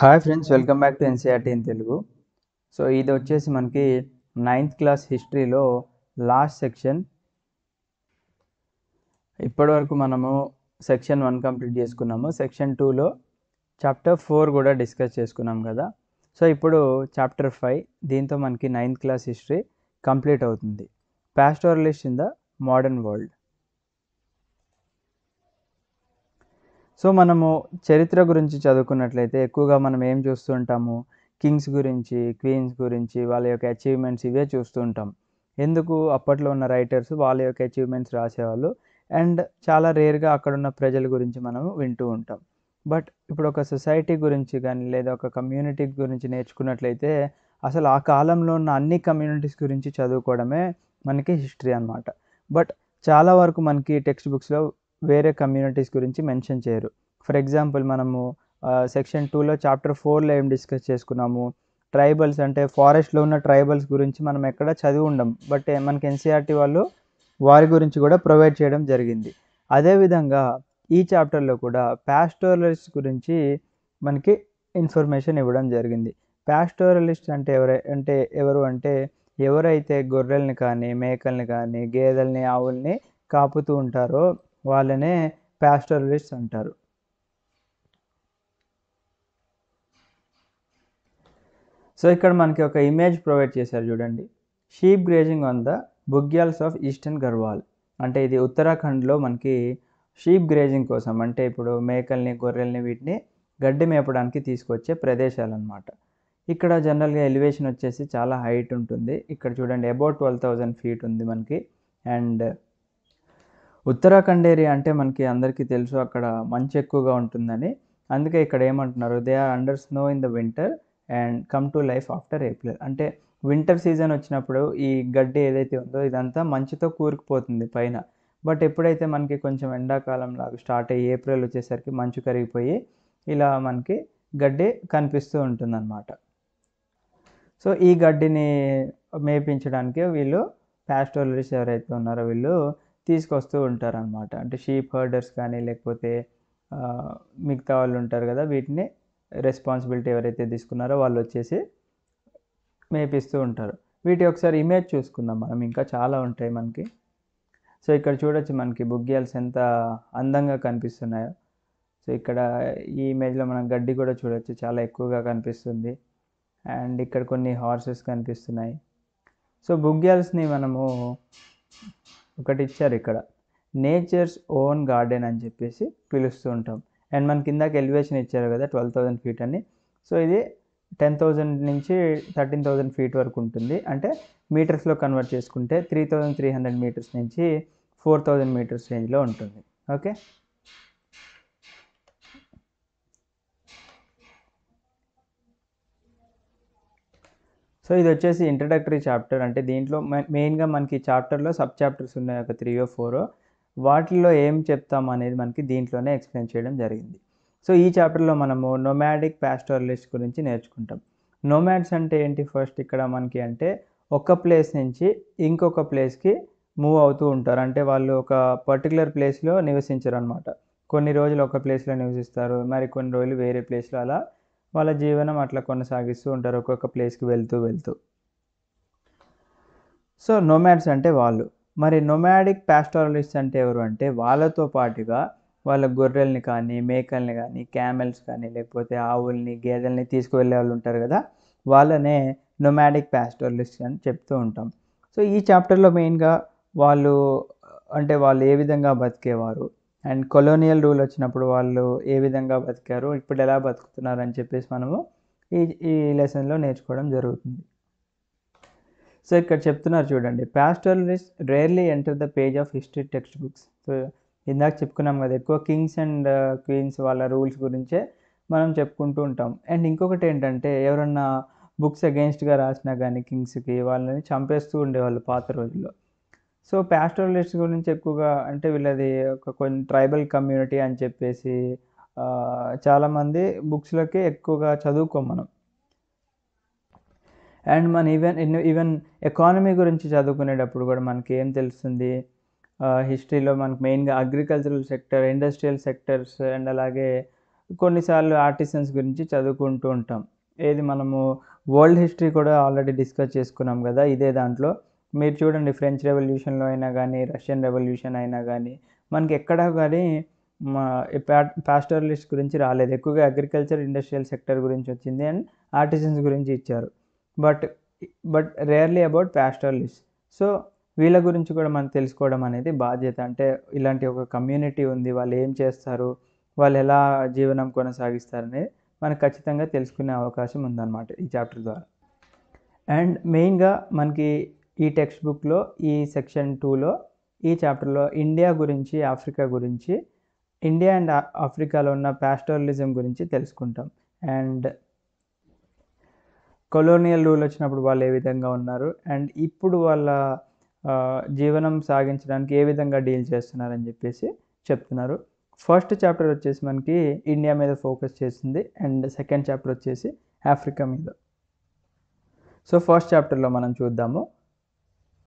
hi friends welcome back to NCERT in Telugu so ఇది వచ్చేసి మనకి నైన్త్ క్లాస్ హిస్టరీలో లాస్ట్ సెక్షన్ ఇప్పటివరకు మనము సెక్షన్ వన్ కంప్లీట్ చేసుకున్నాము సెక్షన్ టూలో చాప్టర్ ఫోర్ కూడా డిస్కస్ చేసుకున్నాం కదా సో ఇప్పుడు చాప్టర్ ఫైవ్ దీంతో మనకి నైన్త్ క్లాస్ హిస్టరీ కంప్లీట్ అవుతుంది pastoralist in the modern world so మనము చరిత్ర గురించి చదువుకున్నట్లయితే ఎక్కువగా మనం ఏం చూస్తూ ఉంటాము కింగ్స్ గురించి క్వీన్స్ గురించి వాళ్ళ యొక్క అచీవ్మెంట్స్ ఇవే చూస్తూ ఉంటాం ఎందుకు అప్పట్లో ఉన్న రైటర్స్ వాళ్ళ యొక్క అచీవ్మెంట్స్ రాసేవాళ్ళు అండ్ చాలా రేర్గా అక్కడున్న ప్రజల గురించి మనము వింటూ ఉంటాం బట్ ఇప్పుడు ఒక సొసైటీ గురించి కానీ లేదా ఒక కమ్యూనిటీ గురించి నేర్చుకున్నట్లయితే అసలు ఆ కాలంలో ఉన్న అన్ని కమ్యూనిటీస్ గురించి చదువుకోవడమే మనకి హిస్టరీ అనమాట బట్ చాలా వరకు మనకి టెక్స్ట్ బుక్స్లో వేరే కమ్యూనిటీస్ గురించి మెన్షన్ చేయరు ఫర్ ఎగ్జాంపుల్ మనము సెక్షన్ టూలో చాప్టర్ ఫోర్లో ఏం డిస్కస్ చేసుకున్నాము ట్రైబల్స్ అంటే ఫారెస్ట్లో ఉన్న ట్రైబల్స్ గురించి మనం ఎక్కడ చదివి ఉండం బట్ మనకి ఎన్సీఆర్టీ e వాళ్ళు వారి గురించి కూడా ప్రొవైడ్ చేయడం జరిగింది అదేవిధంగా ఈ చాప్టర్లో కూడా ప్యాస్టోరలిస్ట్ గురించి మనకి ఇన్ఫర్మేషన్ ఇవ్వడం జరిగింది ప్యాస్టోరలిస్ట్ అంటే ఎవర అంటే ఎవరు అంటే ఎవరైతే గొర్రెల్ని కానీ మేకల్ని కానీ గేదెల్ని ఆవుల్ని కాపుతూ ఉంటారో వాళ్ళనే ప్యాస్టరలిస్ట్ అంటారు సో ఇక్కడ మనకి ఒక ఇమేజ్ ప్రొవైడ్ చేశారు చూడండి sheep grazing on the bugyals of eastern Garhwal అంటే ఇది ఉత్తరాఖండ్లో మనకి షీప్ గ్రేజింగ్ కోసం అంటే ఇప్పుడు మేకల్ని గొర్రెల్ని వీటిని గడ్డి మేపడానికి తీసుకొచ్చే ప్రదేశాలు అనమాట ఇక్కడ జనరల్గా ఎలివేషన్ వచ్చేసి చాలా హైట్ ఉంటుంది ఇక్కడ చూడండి అబౌట్ ట్వెల్వ్ థౌజండ్ ఫీట్ ఉంది మనకి అండ్ ఉత్తరాఖండ్ ఏరియా అంటే మనకి అందరికీ తెలుసు అక్కడ మంచు ఎక్కువగా ఉంటుందని అందుకే ఇక్కడ ఏమంటున్నారు they are under snow in the winter and come to life after April అంటే వింటర్ సీజన్ వచ్చినప్పుడు ఈ గడ్డి ఏదైతే ఉందో ఇదంతా మంచుతో కూరుకుపోతుంది పైన బట్ ఎప్పుడైతే మనకి కొంచెం ఎండాకాలం లాగా స్టార్ట్ అయ్యి ఏప్రిల్ వచ్చేసరికి మంచు కరిగిపోయి ఇలా మనకి గడ్డి కనిపిస్తూ ఉంటుందన్నమాట సో ఈ గడ్డిని మేపించడానికి వీళ్ళు ప్యాస్టోలరీస్ ఎవరైతే ఉన్నారో వీళ్ళు తీసుకొస్తూ అనమాట అంటే షీప్ హర్డర్స్ కానీ లేకపోతే మిగతా వాళ్ళు ఉంటారు కదా వీటిని రెస్పాన్సిబిలిటీ ఎవరైతే తీసుకున్నారో వాళ్ళు వచ్చేసి మేపిస్తూ ఉంటారు వీటి ఒకసారి ఇమేజ్ చూసుకుందాం మనం ఇంకా చాలా ఉంటాయి మనకి సో ఇక్కడ చూడొచ్చు మనకి బుగ్గియాల్స్ ఎంత అందంగా కనిపిస్తున్నాయో సో ఇక్కడ ఈ ఇమేజ్లో మనం గడ్డి కూడా చూడొచ్చు చాలా ఎక్కువగా కనిపిస్తుంది అండ్ ఇక్కడ కొన్ని హార్సెస్ కనిపిస్తున్నాయి సో బుగ్గియాల్స్ని మనము ఒకటి ఇచ్చారు ఇక్కడ నేచర్స్ ఓన్ గార్డెన్ అని చెప్పేసి పిలుస్తూ ఉంటాం అండ్ మన కిందకి ఎలివేషన్ ఇచ్చారు కదా ట్వెల్వ్ థౌజండ్ ఫీట్ అని సో ఇది టెన్ థౌజండ్ నుంచి థర్టీన్ థౌజండ్ ఫీట్ వరకు ఉంటుంది అంటే మీటర్స్లో కన్వర్ట్ చేసుకుంటే three thousand three hundred metres నుంచి ఫోర్ థౌజండ్ మీటర్స్ రేంజ్లో ఉంటుంది ఓకే సో ఇది వచ్చేసి ఇంట్రడక్టరీ చాప్టర్ అంటే దీంట్లో మెయిన్గా మనకి చాప్టర్లో సబ్ చాప్టర్స్ ఉన్నాయి ఒక త్రీ ఓ ఫోర్ వాటిల్లో ఏం చెప్తాం అనేది మనకి దీంట్లోనే ఎక్స్ప్లెయిన్ చేయడం జరిగింది సో ఈ చాప్టర్లో మనము నొమాడిక్ పాస్టోరలిస్ట్ గురించి నేర్చుకుంటాం నొమాడ్స్ అంటే ఏంటి ఫస్ట్ ఇక్కడ మనకి అంటే ఒక ప్లేస్ నుంచి ఇంకొక ప్లేస్కి మూవ్ అవుతూ ఉంటారు అంటే వాళ్ళు ఒక పర్టికులర్ ప్లేస్లో నివసించరు అనమాట కొన్ని రోజులు ఒక ప్లేస్లో నివసిస్తారు మరి కొన్ని రోజులు వేరే ప్లేస్లో అలా వాళ్ళ జీవనం అట్లా కొనసాగిస్తూ ఉంటారు ఒక్కొక్క ప్లేస్కి వెళ్తూ వెళ్తూ సో నొమాడ్స్ అంటే వాళ్ళు మరి నొమాడిక్ ప్యాస్టోరలిస్ట్ అంటే ఎవరు అంటే వాళ్ళతో పాటుగా వాళ్ళ గొర్రెల్ని కానీ మేకల్ని కానీ క్యామెల్స్ కానీ లేకపోతే ఆవుల్ని గేదెల్ని తీసుకువెళ్ళే వాళ్ళు ఉంటారు కదా వాళ్ళనే నొమాడిక్ ప్యాస్టోరలిస్ట్ అని చెప్తూ ఉంటాం సో ఈ చాప్టర్లో మెయిన్గా వాళ్ళు అంటే వాళ్ళు ఏ విధంగా బతికేవారు అండ్ కొలోనియల్ రూల్ వచ్చినప్పుడు వాళ్ళు ఏ విధంగా బతికారు ఇప్పుడు ఎలా బతుకుతున్నారు అని చెప్పేసి మనము ఈ ఈ లెసన్లో నేర్చుకోవడం జరుగుతుంది సో ఇక్కడ చెప్తున్నారు చూడండి pastoralist rarely enter the page of history textbooks so ఇందాక చెప్పుకున్నాం కదా ఎక్కువ కింగ్స్ అండ్ క్వీన్స్ వాళ్ళ రూల్స్ గురించే మనం చెప్పుకుంటూ ఉంటాం అండ్ ఇంకొకటి ఏంటంటే ఎవరన్నా బుక్స్ అగెయిన్స్ట్గా రాసినా కానీ కింగ్స్కి వాళ్ళని చంపేస్తూ ఉండేవాళ్ళు పాత రోజుల్లో సో ప్యాస్టోరలిస్ట్ గురించి ఎక్కువగా అంటే వీళ్ళది ఒక కొన్ని ట్రైబల్ కమ్యూనిటీ అని చెప్పేసి చాలామంది బుక్స్లోకి ఎక్కువగా చదువుకోం మనం అండ్ మన ఈవెన్ ఈవెన్ ఎకానమీ గురించి చదువుకునేటప్పుడు కూడా మనకి ఏం తెలుస్తుంది హిస్టరీలో మనకి మెయిన్గా agricultural sector industrial sectors and అలాగే కొన్నిసార్లు ఆర్టిసన్స్ గురించి చదువుకుంటూ ఉంటాం ఏది మనము వరల్డ్ హిస్టరీ కూడా ఆల్రెడీ డిస్కస్ చేసుకున్నాం కదా ఇదే దాంట్లో మీరు చూడండి ఫ్రెంచ్ రెవల్యూషన్లో అయినా కానీ రష్యన్ రెవల్యూషన్ అయినా కానీ మనకి ఎక్కడా కానీ మా పాస్టరలిస్ట్ గురించి రాలేదు ఎక్కువగా అగ్రికల్చర్ ఇండస్ట్రియల్ సెక్టర్ గురించి వచ్చింది అండ్ ఆర్టిజన్స్ గురించి ఇచ్చారు but but rarely about pastoralist so వీళ్ళ గురించి కూడా మనం తెలుసుకోవడం అనేది బాధ్యత అంటే ఇలాంటి ఒక కమ్యూనిటీ ఉంది వాళ్ళు ఏం చేస్తారు వాళ్ళు ఎలా జీవనం కొనసాగిస్తారనేది మనకు ఖచ్చితంగా తెలుసుకునే అవకాశం ఉందన్నమాట ఈ చాప్టర్ ద్వారా అండ్ మెయిన్గా మనకి ఈ టెక్స్ట్ బుక్లో ఈ సెక్షన్ టూలో ఈ చాప్టర్లో ఇండియా గురించి ఆఫ్రికా గురించి ఇండియా అండ్ ఆఫ్రికాలో ఉన్న ప్యాస్టోరలిజం గురించి తెలుసుకుంటాం అండ్ కొలోనియల్ రూల్ వచ్చినప్పుడు వాళ్ళు ఏ విధంగా ఉన్నారు అండ్ ఇప్పుడు వాళ్ళ జీవనం సాగించడానికి ఏ విధంగా డీల్ చేస్తున్నారని చెప్పేసి చెప్తున్నారు ఫస్ట్ చాప్టర్ వచ్చేసి మనకి ఇండియా మీద ఫోకస్ చేసింది అండ్ సెకండ్ చాప్టర్ వచ్చేసి ఆఫ్రికా మీద సో ఫస్ట్ చాప్టర్లో మనం చూద్దాము